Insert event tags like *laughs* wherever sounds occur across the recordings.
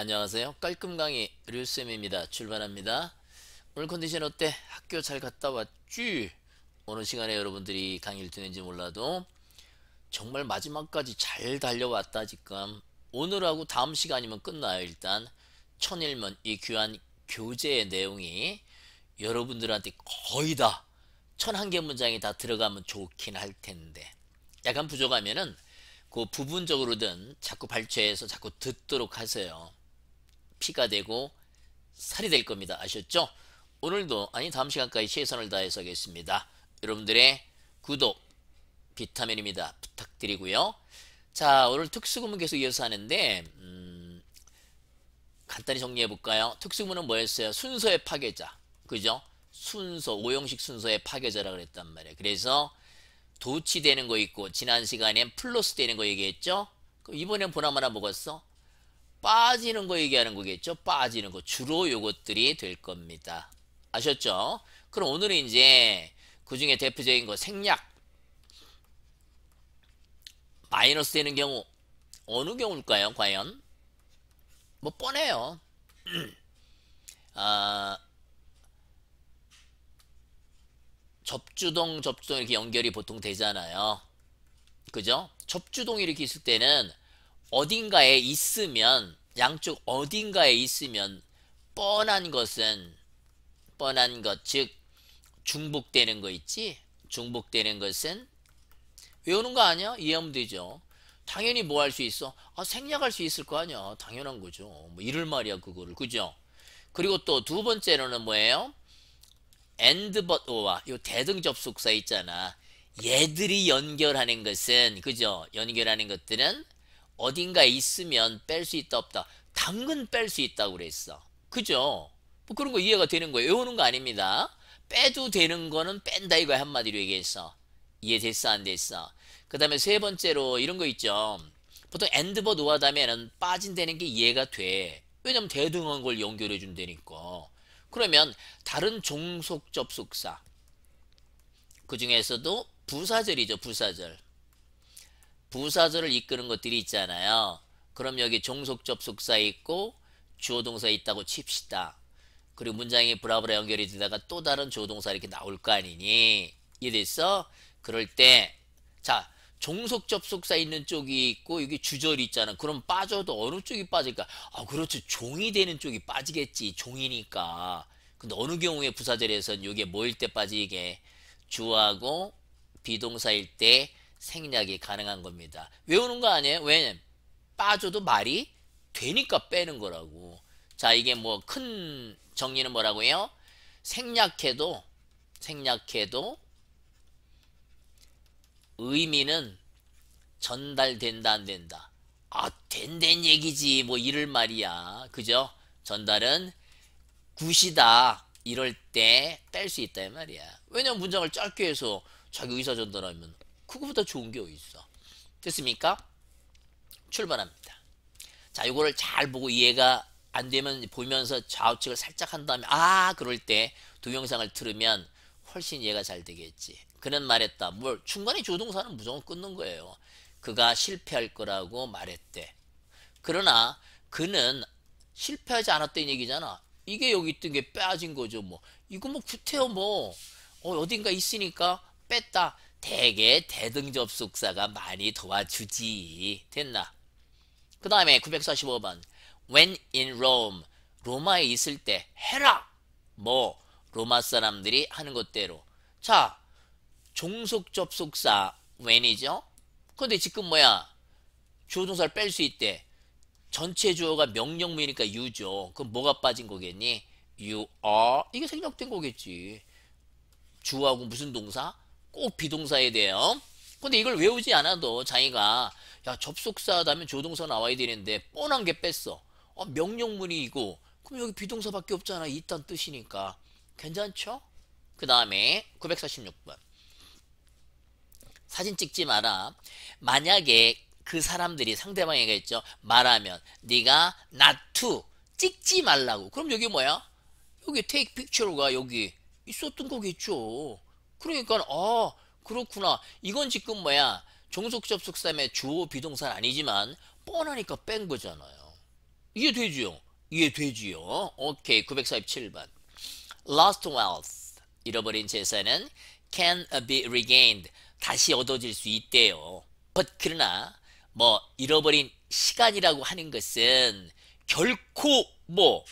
안녕하세요. 깔끔강의 류쌤입니다. 출발합니다. 오늘 컨디션 어때? 학교 잘 갔다 왔지? 어느 시간에 여러분들이 강의를 듣는지 몰라도 정말 마지막까지 잘 달려왔다 지금 오늘하고 다음 시간이면 끝나요 일단 천일문 이 귀한 교재의 내용이 여러분들한테 거의 다 천한 개 문장이 다 들어가면 좋긴 할 텐데 약간 부족하면은 그 부분적으로든 자꾸 발췌해서 자꾸 듣도록 하세요. 피가 되고 살이 될 겁니다. 아셨죠? 오늘도 아니 다음 시간까지 최선을 다해서 하겠습니다. 여러분들의 구독 비타민입니다. 부탁드리고요. 자 오늘 특수구문 계속 이어서 하는데 음, 간단히 정리해 볼까요? 특수구문은 뭐였어요? 순서의 파괴자. 그죠? 순서, 오형식 순서의 파괴자라고 그랬단 말이에요. 그래서 도치 되는 거 있고 지난 시간엔 플러스 되는 거 얘기했죠? 이번엔 보나마나 먹었어? 빠지는 거 얘기하는 거겠죠. 빠지는 거. 주로 요것들이 될 겁니다. 아셨죠? 그럼 오늘은 이제 그중에 대표적인 거 생략. 마이너스 되는 경우 어느 경우일까요? 과연? 뭐 뻔해요. *clears throat* 아, 접주동, 접주동 이렇게 연결이 보통 되잖아요. 그죠? 접주동이 이렇게 있을 때는 어딘가에 있으면 양쪽 어딘가에 있으면 뻔한 것은 뻔한 것 즉 중복되는 거 있지 중복되는 것은 외우는 거 아니야 이해하면 되죠 당연히 뭐 할 수 있어 아 생략할 수 있을 거 아니야 당연한 거죠 뭐 이럴 말이야 그거를 그죠 그리고 또 두 번째로는 뭐예요 and but or와 요 대등 접속사 있잖아 얘들이 연결하는 것은 그죠 연결하는 것들은 어딘가에 있으면 뺄 수 있다 없다. 당근 뺄 수 있다고 그랬어. 그죠? 뭐 그런 거 이해가 되는 거예요. 외우는 거 아닙니다. 빼도 되는 거는 뺀다 이거야 한마디로 얘기했어 이해됐어 안 됐어? 그 다음에 세 번째로 이런 거 있죠. 보통 엔드버 드하다면은 빠진다는 게 이해가 돼. 왜냐면 대등한 걸 연결해 준다니까. 그러면 다른 종속 접속사 그 중에서도 부사절이죠 부사절 부사절을 이끄는 것들이 있잖아요. 그럼 여기 종속 접속사 있고 주어 동사 있다고 칩시다. 그리고 문장이 브라브라 연결이 되다가 또 다른 주어 동사 이렇게 나올 거 아니니 이래서 그럴 때 자 종속 접속사 있는 쪽이 있고 여기 주절 있잖아. 그럼 빠져도 어느 쪽이 빠질까? 아 그렇죠. 종이 되는 쪽이 빠지겠지. 종이니까. 근데 어느 경우에 부사절에선는 이게 뭐일 때 빠지게 주하고 비동사일 때 생략이 가능한 겁니다. 외우는 거 아니에요? 왜냐면 빠져도 말이 되니까 빼는 거라고. 자 이게 뭐 큰 정리는 뭐라고 요 생략해도 생략해도 의미는 전달된다 안 된다. 아 된 된 얘기지 뭐 이럴 말이야. 그죠? 전달은 굿이다. 이럴 때 뺄 수 있다 이 말이야. 왜냐면 문장을 짧게 해서 자기 의사 전달하면 그거보다 좋은 게 어디 있어. 됐습니까? 출발합니다. 자, 이거를 잘 보고 이해가 안 되면 보면서 좌우측을 살짝 한 다음에 아 그럴 때 동영상을 들으면 훨씬 이해가 잘 되겠지. 그는 말했다. 뭘 중간에 조동사는 무조건 끊는 거예요. 그가 실패할 거라고 말했대. 그러나 그는 실패하지 않았다는 얘기잖아. 이게 여기 있던 게 빠진 거죠. 뭐 이거 뭐 구태여 뭐 어, 어딘가 있으니까 뺐다. 대개 대등접속사가 많이 도와주지. 됐나? 그 다음에 945번 When in Rome 로마에 있을 때 해라! 뭐 로마 사람들이 하는 것대로 자 종속접속사 when이죠? 근데 지금 뭐야? 주어동사를 뺄 수 있대. 전체 주어가 명령문이니까 you죠. 그럼 뭐가 빠진 거겠니? you are 이게 생략된 거겠지. 주어하고 무슨 동사? 꼭 비동사에 대해요. 근데 이걸 외우지 않아도 자기가 야 접속사 하다면 조동사 나와야 되는데 뻔한 게 뺐어. 어, 명령문이고 그럼 여기 비동사밖에 없잖아. 이딴 뜻이니까. 괜찮죠? 그 다음에 946번. 사진 찍지 마라. 만약에 그 사람들이 상대방에게 했죠. 말하면 네가 not to 찍지 말라고. 그럼 여기 뭐야? 여기 take picture가 여기 있었던 거겠죠. 그러니까 아 그렇구나 이건 지금 뭐야 종속접속삼의 주어 비동산 아니지만 뻔하니까 뺀 거잖아요. 이해되지요? 이해되지요? 오케이 947번 Lost wealth 잃어버린 재산은 can be regained 다시 얻어질 수 있대요. But 그러나 뭐 잃어버린 시간이라고 하는 것은 결코 뭐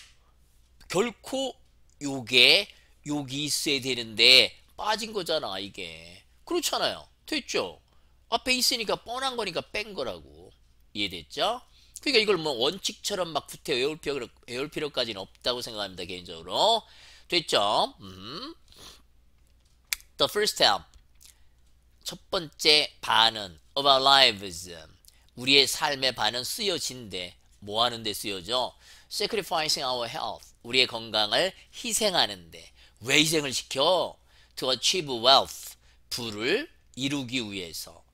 결코 요게 요기 있어야 되는데 빠진 거잖아 이게 그렇잖아요 됐죠 앞에 있으니까 뻔한 거니까 뺀 거라고 이해됐죠 그러니까 이걸 뭐 원칙처럼 막 구태 외울, 필요, 외울 필요까지는 없다고 생각합니다 개인적으로 됐죠 음. The first step 첫 번째 반은 of our lives 우리의 삶의 반은 쓰여진데 뭐 하는데 쓰여져? sacrificing our health 우리의 건강을 희생하는데 왜 희생을 시켜? to achieve wealth 부를 이루기 위해서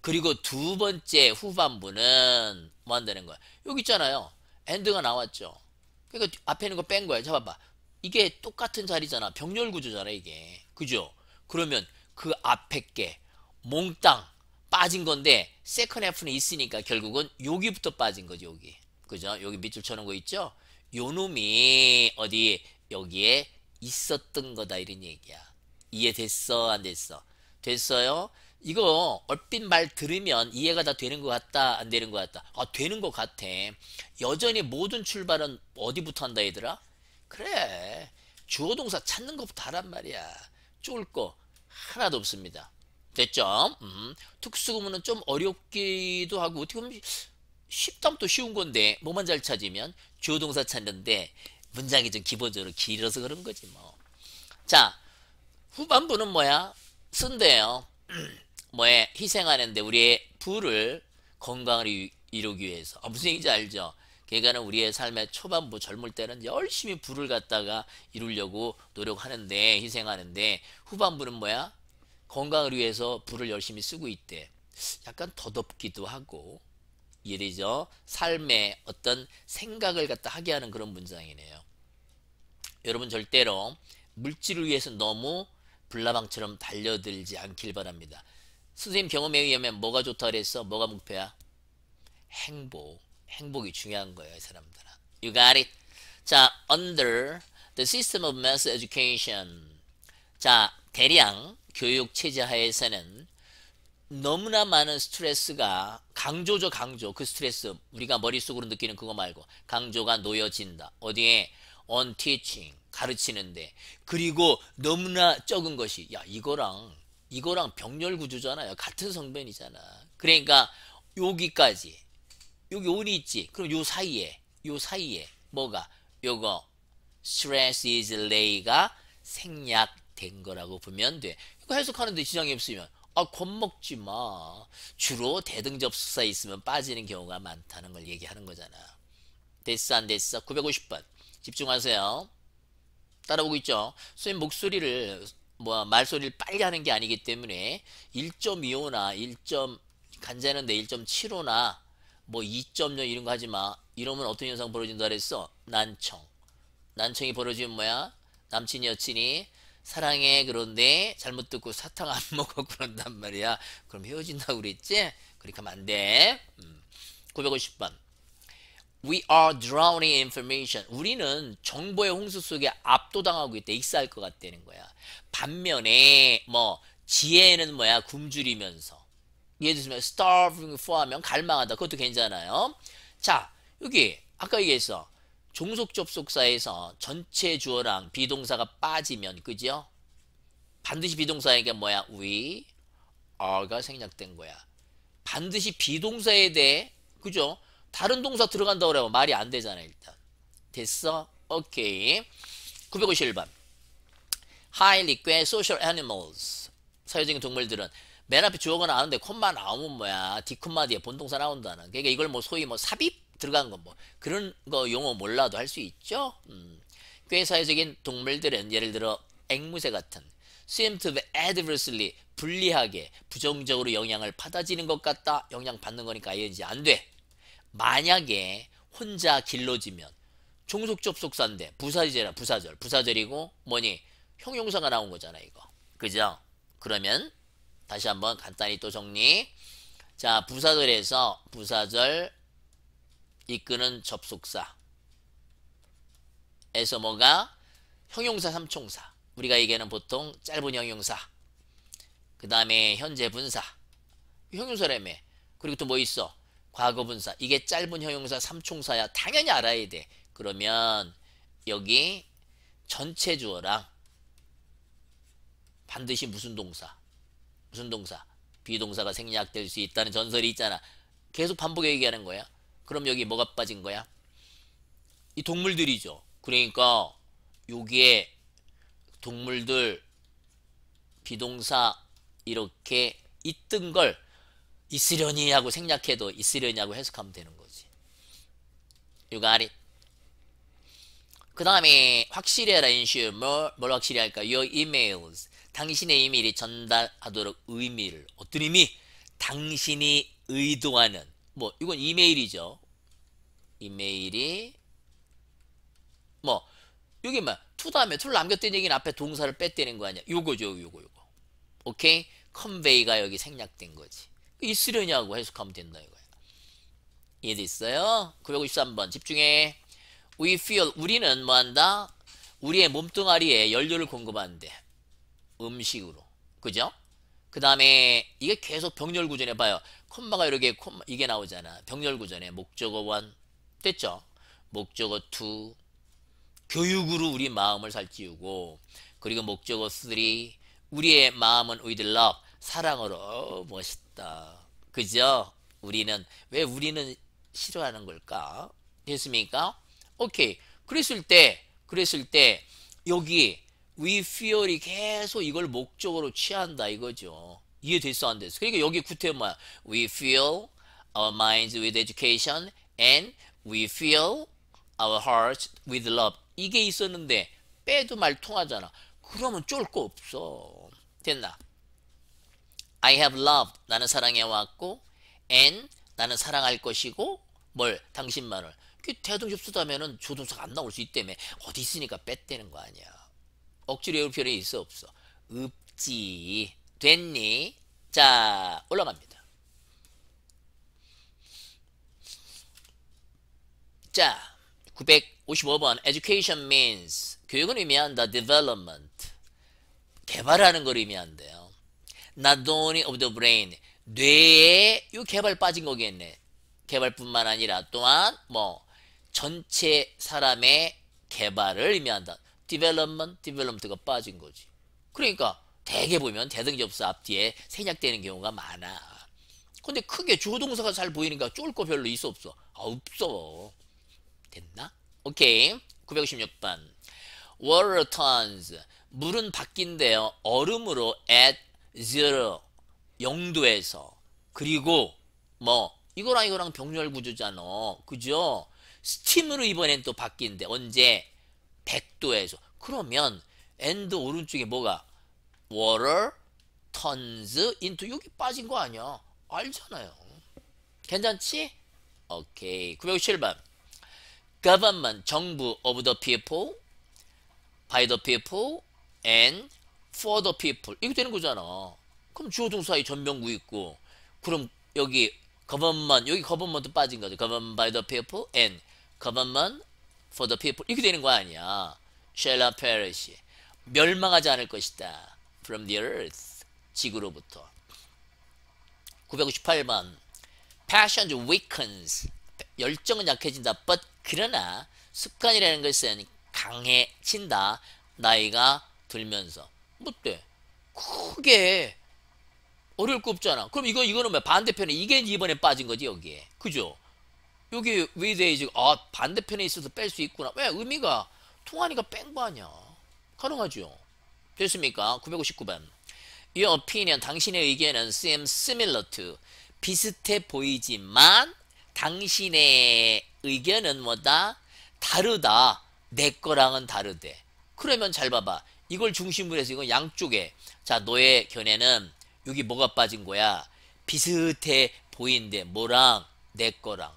그리고 두 번째 후반부는 뭐 한다는 거야 여기 있잖아요 엔드가 나왔죠 그러니까 앞에 있는 거 뺀 거야 잡아봐 이게 똑같은 자리잖아 병렬 구조잖아 이게 그죠 그러면 그 앞에 게 몽땅 빠진 건데 세컨 F는 있으니까 결국은 여기부터 빠진 거죠 여기 그죠 여기 밑줄 쳐놓은 거 있죠 요 놈이 어디 여기에 있었던 거다 이런 얘기야 이해됐어? 안 됐어? 됐어요? 이거 얼핏 말 들으면 이해가 다 되는 것 같다? 안 되는 것 같다? 아, 되는 것 같아. 여전히 모든 출발은 어디부터 한다, 얘들아? 그래. 주어 동사 찾는 것부터 하란 말이야. 쫄 거 하나도 없습니다. 됐죠? 음. 특수구문은 좀 어렵기도 하고 어떻게 보면 쉽다면 또 쉬운 건데 뭐만 잘 찾으면 주어 동사 찾는데 문장이 좀 기본적으로 길어서 그런 거지 뭐. 자, 후반부는 뭐야? 쓴대요. 뭐에 희생하는데 우리의 부를 건강을 이루기 위해서. 아, 무슨 얘기인지 알죠? 걔가는 우리의 삶의 초반부 젊을 때는 열심히 부를 갖다가 이루려고 노력하는데 희생하는데 후반부는 뭐야? 건강을 위해서 부를 열심히 쓰고 있대. 약간 더덥기도 하고 예리죠. 삶의 어떤 생각을 갖다 하게 하는 그런 문장이네요. 여러분 절대로 물질을 위해서 너무 불나방처럼 달려들지 않길 바랍니다. 선생님 경험에 의하면 뭐가 좋다 그랬어? 뭐가 목표야? 행복. 행복이 중요한 거예요, 이 사람들은. You got it? 자, under the system of mass education. 자, 대량 교육 체제 하에서는 너무나 많은 스트레스가 강조죠, 강조. 그 스트레스 우리가 머릿속으로 느끼는 그거 말고 강조가 놓여진다. 어디에? on teaching. 가르치는데 그리고 너무나 적은 것이 야 이거랑 이거랑 병렬 구조잖아요. 같은 성변이잖아. 그러니까 여기까지 여기 온이 있지. 그럼 요 사이에 요 사이에 뭐가 요거 stress is lay가 생략된 거라고 보면 돼. 이거 해석하는데 지장이 없으면 아, 겁먹지 마. 주로 대등 접수사 있으면 빠지는 경우가 많다는 걸 얘기하는 거잖아. 됐어 안 됐어? 950번. 집중하세요. 따라오고 있죠. 선생님 목소리를 뭐 말소리를 빨리 하는 게 아니기 때문에 1.25나 1. 간재는데 1.75나 뭐 2.0 이런 거 하지 마. 이러면 어떤 현상 벌어진다 그랬어? 난청. 난청이 벌어지면 뭐야? 남친 여친이 사랑해 그런데 잘못 듣고 사탕 안 *laughs* 먹어 그런단 말이야. 그럼 헤어진다고 그랬지? 그렇게 하면 안 돼. 음. 950번. We are drowning in f o r m a t i o n 우리는 정보의 홍수 속에 압도당하고 있다. 익사할 것 같다는 거야. 반면에 뭐 지혜는 뭐야? 굶주리면서. 예를 들면 starving for 하면 갈망하다. 그것도 괜찮아요. 자, 여기 아까 얘기했어. 종속 접속사에서 전체 주어랑 비동사가 빠지면 그죠? 반드시 비동사에게 뭐야? we are가 생략된 거야. 반드시 비동사에 대해 그죠? 다른 동사 들어간다 고 그러면 말이 안 되잖아 요 일단 됐어? 오케이 951번 highly 꽤 social animals 사회적인 동물들은 맨 앞에 주어가 나오는데 콤마 나오면 뭐야 디콤마 뒤에 본동사 나온다는 그러니까 이걸 뭐 소위 뭐 삽입 들어간 건뭐 그런 거 용어 몰라도 할 수 있죠 음. 꽤 사회적인 동물들은 예를 들어 앵무새 같은 seem to be adversely 불리하게 부정적으로 영향을 받아지는 것 같다 영향 받는 거니까 이제 안돼 만약에 혼자 길러지면 종속접속사인데 부사절이라 부사절 부사절이고 뭐니 형용사가 나온 거잖아 이거 그죠? 그러면 다시 한번 간단히 또 정리 자 부사절에서 부사절 이끄는 접속사 에서 뭐가 형용사 삼총사 우리가 얘기하는 보통 짧은 형용사 그 다음에 현재 분사 형용사라며 그리고 또 뭐 있어 과거분사 이게 짧은 형용사 삼총사야 당연히 알아야 돼 그러면 여기 전체 주어랑 반드시 무슨 동사 무슨 동사 비동사가 생략될 수 있다는 전설이 있잖아 계속 반복 얘기하는 거야 그럼 여기 뭐가 빠진 거야 이 동물들이죠 그러니까 여기에 동물들 비동사 이렇게 있던 걸 있으려니 하고 생략해도 있으려니하고 해석하면 되는 거지. 유가리. 그 다음에 확실해라 인슈 뭘, 뭘 확실히 할까? Your emails. 당신의 이메일이 전달하도록 의미를 어떤 의미? 당신이 의도하는 뭐 이건 이메일이죠. 이메일이 뭐 여기 뭐 to 다음에 to를 남겼다 얘기는 앞에 동사를 뺐다는 거 아니야. 요거죠. 요거 요거. 오케이? 컨베이가 여기 생략된 거지. 있으려냐고 해석하면 된다 이거야. 이해됐어요? 953번 집중해. We feel 우리는 뭐한다? 우리의 몸뚱아리에 연료를 공급하는 음식으로 그죠? 그 다음에 이게 계속 병렬 구전해 봐요. 콤마가 이렇게 콤마 이게 나오잖아. 병렬 구전에 목적어 1 됐죠? 목적어 2 교육으로 우리 마음을 살찌우고 그리고 목적어 3 우리의 마음은 with love 사랑으로 멋있다. 없다. 그죠? 우리는 왜 우리는 싫어하는 걸까? 됐습니까? 오케이. 그랬을 때 그랬을 때 여기 we fear이 계속 이걸 목적으로 취한다 이거죠. 이해됐어 안 됐어? 그러니까 여기 구태 뭐야? we fill our minds with education and we fill our hearts with love. 이게 있었는데 빼도 말 통하잖아. 그러면 쫄 거 없어. 됐나? I have loved 나는 사랑해왔고 and 나는 사랑할 것이고 뭘 당신만을 그 대동접 쓰다면은 조동사가 안 나올 수 있다며 어디 있으니까 뺐대는 거 아니야 억지로 외울 필요 있어 없어 없지 됐니 자 올라갑니다 자 955번 education means 교육은 의미한다 development 개발하는 걸 의미한대요 나도니 of the brain 뇌에 요 개발 빠진 거겠네. 개발뿐만 아니라 또한 뭐 전체 사람의 개발을 의미한다. development, development가 빠진 거지. 그러니까 대개 보면 대등접수 앞뒤에 생략되는 경우가 많아. 근데 크게 조동사가잘 보이니까 쫄거 별로 있어 없어? 아 없어. 됐나? 오케이. 9 1 6번 Water turns. 물은 바뀐대요. 얼음으로 at zero 영도에서 그리고 뭐 이거랑 이거랑 병렬 구조잖아. 그죠? 스팀으로 이번엔 또 바뀐데 언제? 100도에서 그러면 n 도 오른쪽에 뭐가 water turns into 여기 빠진 거 아니야. 알잖아요. 괜찮지? 오케이. 907번. government 정부 of the people by the people and for the people 이게 되는 거잖아. 그럼 주어 동사의 전명구 있고 그럼 여기 government 여기 government도 빠진 거죠. government by the people and government for the people 이렇게 되는 거 아니야. shall not perish 멸망하지 않을 것이다. from the earth 지구로부터 958번 passion weakens 열정은 약해진다 but 그러나 습관이라는 것은 강해진다 나이가 들면서 어때? 크게 어려울 거 없잖아. 그럼 이거 이거는 뭐 반대편에 이게 이번에 빠진 거지 여기에. 그죠? 여기 위드에 지금 아 반대편에 있어서 뺄 수 있구나. 왜 의미가 통하니까 뺀 거 아니야. 가능하죠. 됐습니까? 959번. Your opinion, 당신의 의견은 seems similar to 비슷해 보이지만 당신의 의견은 뭐다? 다르다. 내 거랑은 다르대. 그러면 잘 봐봐. 이걸 중심으로 해서 이건 양쪽에 자 너의 견해는 여기 뭐가 빠진 거야 비슷해 보이는데 뭐랑 내 거랑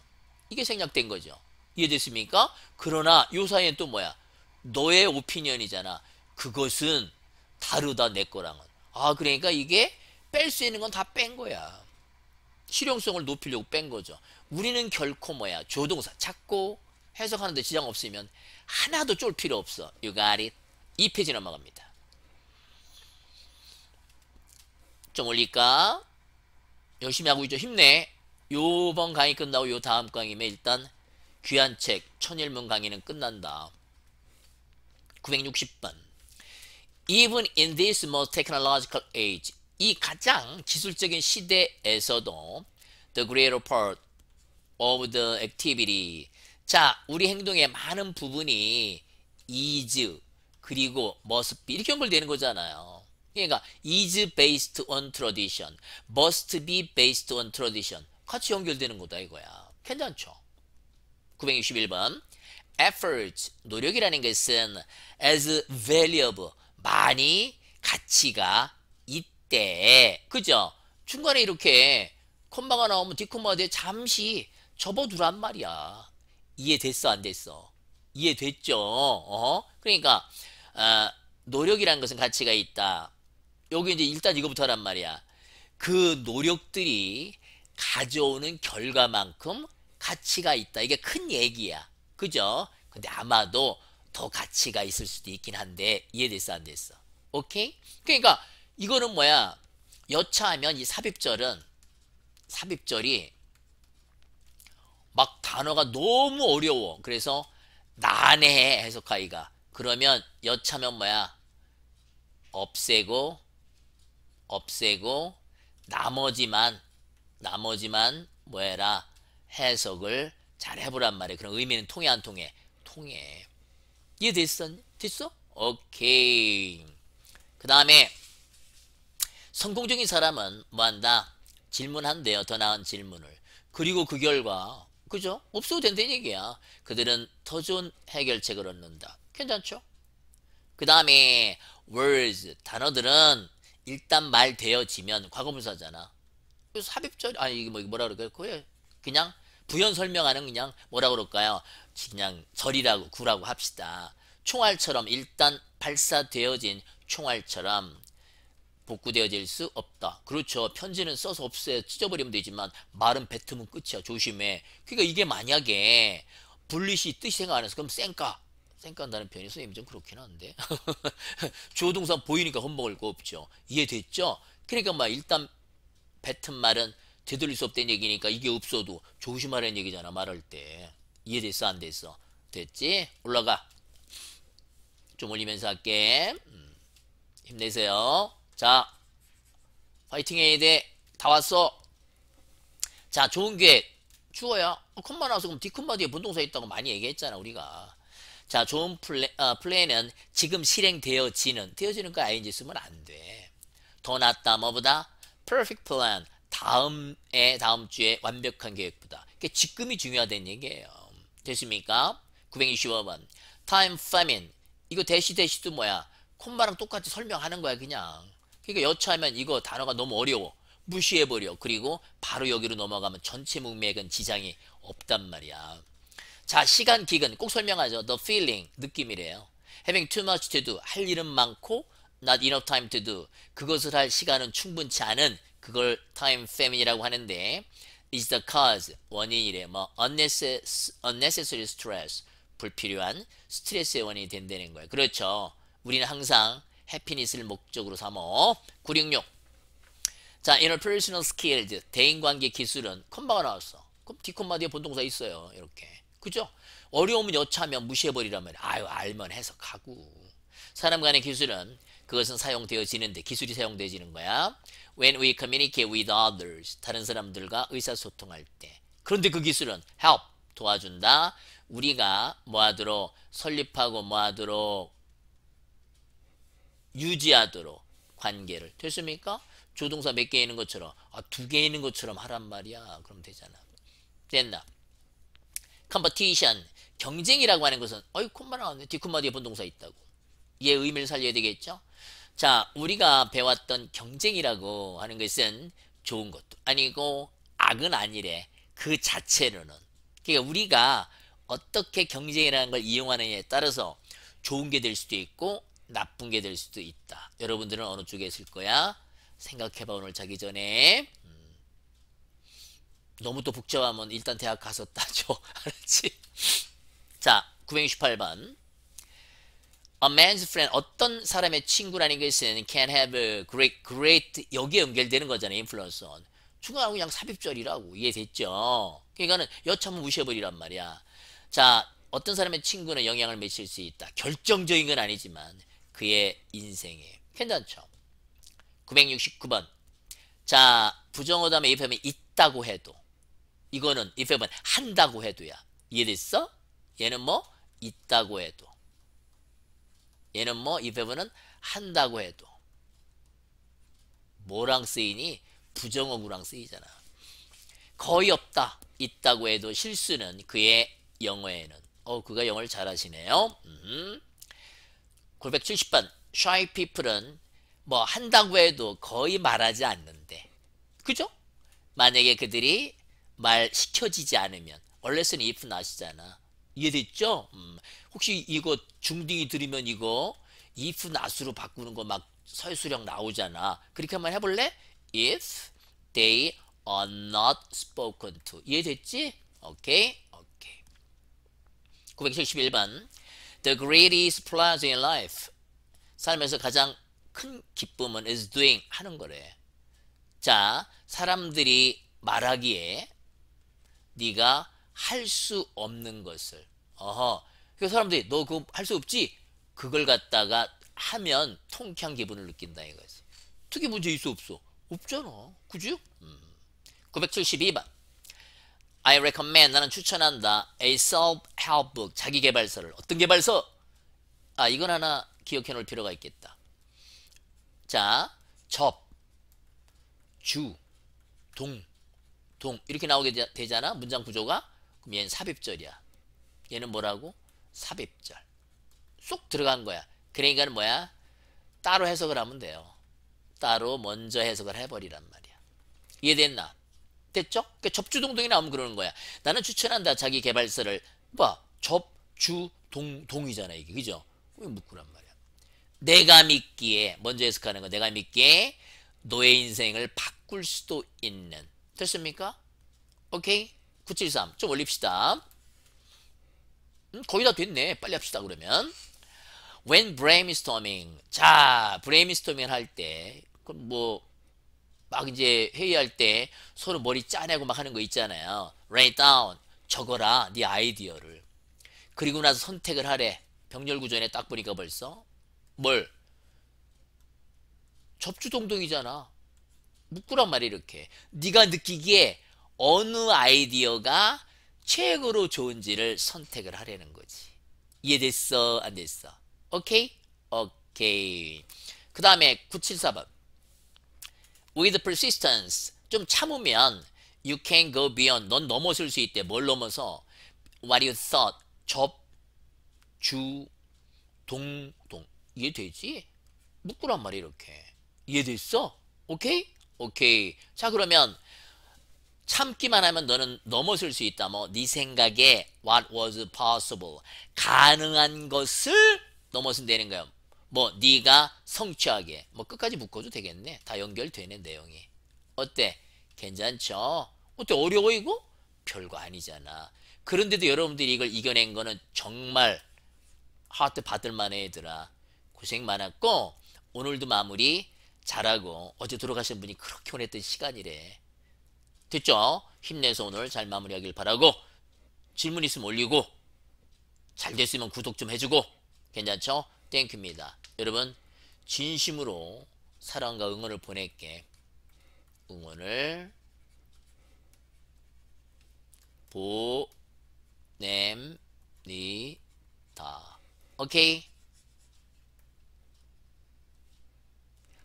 이게 생략된 거죠 이해됐습니까? 그러나 요사이에또 뭐야 너의 오피니언이잖아 그것은 다르다 내 거랑은 아 그러니까 이게 뺄 수 있는 건 다 뺀 거야 실용성을 높이려고 뺀 거죠 우리는 결코 뭐야 조동사 찾고 해석하는데 지장 없으면 하나도 쫄 필요 없어 y 가리 2페이지 넘어갑니다. 좀 올릴까? 열심히 하고 있죠. 힘내. 요번 강의 끝나고 요 다음 강의면 일단 귀한 책 천일문 강의는 끝난다. 960번 Even in this most technological age 이 가장 기술적인 시대에서도 the greater part of the activity 자 우리 행동의 많은 부분이 is 그리고 must be 이렇게 연결되는 거잖아요. 그러니까 is based on tradition, must be based on tradition 같이 연결되는 거다 이거야. 괜찮죠? 961번 effort 노력이라는 것은 as valuable 많이 가치가 있대 그죠? 중간에 이렇게 콤마가 나오면 디콤마가돼 잠시 접어두란 말이야. 이해됐어 안 됐어? 이해됐죠? 어? 그러니까 아, 노력이란 것은 가치가 있다. 여기 이제 일단 이거부터 하란 말이야. 그 노력들이 가져오는 결과만큼 가치가 있다. 이게 큰 얘기야. 그죠? 근데 아마도 더 가치가 있을 수도 있긴 한데 이해됐어 안 됐어? 오케이? 그러니까 이거는 뭐야? 여차하면 이 삽입절은 삽입절이 막 단어가 너무 어려워. 그래서 난해해 해석하기가. 그러면 여차면 뭐야? 없애고 없애고 나머지만 나머지만 뭐해라 해석을 잘 해보란 말이에 그럼 의미는 통해 안 통해? 통해. 이해됐어? 됐어? 오케이. 그 다음에 성공적인 사람은 뭐한다? 질문한대요. 더 나은 질문을. 그리고 그 결과 그죠? 없어도 된다는 얘기야. 그들은 더 좋은 해결책을 얻는다. 괜찮죠? 그 다음에 words 단어들은 일단 말 되어지면 과거분사잖아. 그래서 삽입절 아니 이게 뭐 뭐라 그럴까요? 그게 그냥 부연 설명하는 그냥 뭐라 그럴까요? 그냥 절이라고 구라고 합시다. 총알처럼 일단 발사되어진 총알처럼 복구되어질 수 없다. 그렇죠. 편지는 써서 없애 찢어버리면 되지만 말은 뱉으면 끝이야. 조심해. 그러니까 이게 만약에 분리시 뜻이 생각 안 해서 그럼 쌩까 땡깐다는 표현이 선생님이 좀 그렇긴 한데 주어 *laughs* 동사 보이니까 헌먹을거 없죠. 이해됐죠? 그러니까 막 일단 뱉은 말은 되돌릴 수 없다는 얘기니까 이게 없어도 조심하라는 얘기잖아 말할 때. 이해됐어 안 됐어? 됐지? 올라가. 좀 올리면서 할게. 음, 힘내세요. 자 파이팅 해야 돼. 다 왔어. 자 좋은 계획. 주어야. 컴마 나와서 그럼 디컴마 뒤에 본동사 있다고 많이 얘기했잖아 우리가. 자, 좋은 플레 어, 플랜은 지금 실행되어지는, 되어지는 거 ing 쓰면 안 돼. 더 낫다, 뭐보다? perfect plan. 다음에, 다음 주에 완벽한 계획보다. 그게 지금이 중요하다는 얘기예요. 됐습니까? 925번. time famine. 이거 대시 대시도 뭐야? 콤마랑 똑같이 설명하는 거야, 그냥. 그러니까 여차하면 이거 단어가 너무 어려워. 무시해버려. 그리고 바로 여기로 넘어가면 전체 문맥은 지장이 없단 말이야. 자, 시간 기근 꼭 설명하죠. The feeling 느낌이래요. Having too much to do 할 일은 많고 not enough time to do 그것을 할 시간은 충분치 않은 그걸 time famine이라고 하는데 is the cause 원인이래 뭐 unnecessary stress 불필요한 스트레스의 원인이 된다는 거예요. 그렇죠. 우리는 항상 해피니스를 목적으로 삼어. 966. 자, interpersonal skills 대인관계 기술은 컴바가 나왔어. 그럼 디콤마 디에 본동사 있어요. 이렇게. 그죠? 어려움은 여차하면 무시해버리란 말 아유 알면 해석하고. 사람 간의 기술은 그것은 사용되어지는데 기술이 사용되어지는 거야. When we communicate with others, 다른 사람들과 의사소통할 때. 그런데 그 기술은 help, 도와준다. 우리가 뭐하도록 설립하고 뭐하도록 유지하도록 관계를 됐습니까? 조동사 몇 개 있는 것처럼 아, 두 개 있는 것처럼 하란 말이야. 그럼 되잖아. 됐나? 컴퍼티션 경쟁이라고 하는 것은 어이 콤마 나왔네 뒤콤마 뒤에 본동사 있다고 얘 의미를 살려야 되겠죠 자 우리가 배웠던 경쟁이라고 하는 것은 좋은 것도 아니고 악은 아니래 그 자체로는 그러니까 우리가 어떻게 경쟁이라는 걸 이용하느냐에 따라서 좋은 게 될 수도 있고 나쁜 게 될 수도 있다 여러분들은 어느 쪽에 있을 거야 생각해봐 오늘 자기 전에 음. 너무 또 복잡하면 일단 대학 가서 *laughs* 따죠. 알았지? 자, 968번. A man's friend, 어떤 사람의 친구라는 것은 can have a great, great, 여기에 연결되는 거잖아요. influence on. 중간하고 그냥 삽입절이라고. 이해됐죠? 그러니까는 여차면 무시해버리란 말이야. 자, 어떤 사람의 친구는 영향을 미칠 수 있다. 결정적인 건 아니지만 그의 인생에. 괜찮죠? 969번. 자, 부정어담에 입하면 있다고 해도 이거는 if 해보면 한다고 해도야. 이해됐어? 얘는 뭐 있다고 해도. 얘는 뭐 if 해보는 한다고 해도. 뭐랑 쓰이니? 부정어구랑 쓰이잖아. 거의 없다. 있다고 해도 실수는 그의 영어에는. 어, 그가 영어를 잘하시네요. 음. 970번. shy people은 뭐 한다고 해도 거의 말하지 않는데. 그죠? 만약에 그들이 말 시켜지지 않으면 얼레스는 if n o 이잖아 이해됐죠? 음. 혹시 이거 중딩이 들으면 이거 if n o 로 바꾸는 거막 서술형 나오잖아. 그렇게 한번 해볼래? if they are not spoken to. 이해됐지? 오케이? 오케이. 971번 The greatest pleasure in life 삶에서 가장 큰 기쁨은 is doing 하는 거래. 자, 사람들이 말하기에 네가 할 수 없는 것을 어허 그 사람들이 너 그거 할 수 없지 그걸 갖다가 하면 통쾌한 기분을 느낀다 이거지 특히 문제 있어 없어 없잖아 그죠 음. 972번 I recommend 나는 추천한다 a self-help book 자기 개발서를 어떤 개발서 아 이건 하나 기억해 놓을 필요가 있겠다 자, 접, 주, 동, 동 이렇게 나오게 되잖아 문장 구조가 그럼 얘는 삽입절이야 얘는 뭐라고 삽입절 쏙 들어간 거야 그러니까 뭐야 따로 해석을 하면 돼요 따로 먼저 해석을 해버리란 말이야 이해됐나 됐죠 그러니까 접주동동이 나오면 그러는 거야 나는 추천한다 자기 개발서를 봐 뭐, 접주동동이잖아 이게 그죠 왜 묻고란 말이야 내가 믿기에 먼저 해석하는 거 내가 믿기에 너의 인생을 바꿀 수도 있는 됐습니까? 오케이? 973. 좀 올립시다. 음, 거의 다 됐네. 빨리 합시다, 그러면. When brainstorming. 자, brainstorming 할 때, 그럼 뭐, 막 이제 회의할 때 서로 머리 짜내고 막 하는 거 있잖아요. Write down. 적어라. 네 아이디어를. 그리고 나서 선택을 하래. 병렬 구조에 딱 보니까 벌써. 뭘? 접주동동이잖아. 묶으란 말이 이렇게. 네가 느끼기에 어느 아이디어가 최고로 좋은지를 선택을 하려는 거지. 이해됐어? 안 됐어? 오케이? 오케이. 그 다음에 974번. With persistence. 좀 참으면 you can go beyond. 넌 넘어설 수 있대. 뭘 넘어서? What you thought. 접, 주, 동, 동. 이해되지? 묶으란 말이 이렇게. 이해됐어? 오케이? 오케이. 자 그러면 참기만 하면 너는 넘어설 수 있다. 뭐 네 생각에 what was possible 가능한 것을 넘어선다는 거야뭐 네가 성취하게 뭐 끝까지 묶어도 되겠네. 다 연결되는 내용이. 어때? 괜찮죠? 어때 어려워 이거? 별거 아니잖아. 그런데도 여러분들이 이걸 이겨낸 거는 정말 하트 받을 만해 얘들아. 고생 많았고 오늘도 마무리 잘하고 어제 들어가신 분이 그렇게 원했던 시간이래. 됐죠? 힘내서 오늘 잘 마무리하길 바라고 질문 있으면 올리고 잘 됐으면 구독 좀 해주고 괜찮죠? 땡큐입니다. 여러분 진심으로 사랑과 응원을 보낼게. 응원을 보냄니다. 오케이?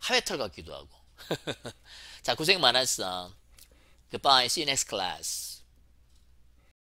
하회털 같기도 하고. 자, 고생 많았어. Goodbye. See you next class.